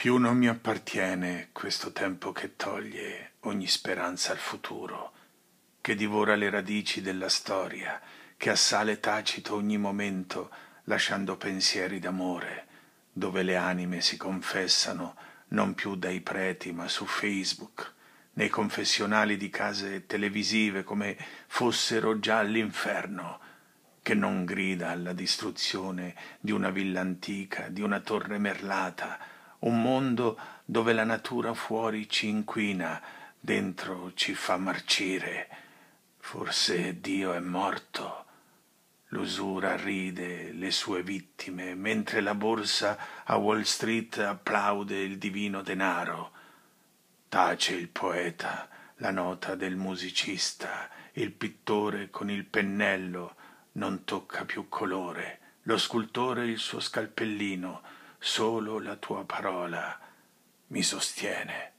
Più non mi appartiene questo tempo che toglie ogni speranza al futuro, che divora le radici della storia, che assale tacito ogni momento, lasciando pensieri d'amore, dove le anime si confessano non più dai preti ma su Facebook, nei confessionali di case televisive come fossero già all'inferno, che non grida alla distruzione di una villa antica, di una torre merlata, un mondo dove la natura fuori ci inquina, dentro ci fa marcire. Forse Dio è morto. L'usura ride le sue vittime, mentre la borsa a Wall Street applaude il divino denaro. Tace il poeta, la nota del musicista, il pittore con il pennello non tocca più colore, lo scultore il suo scalpellino, solo la tua parola mi sostiene.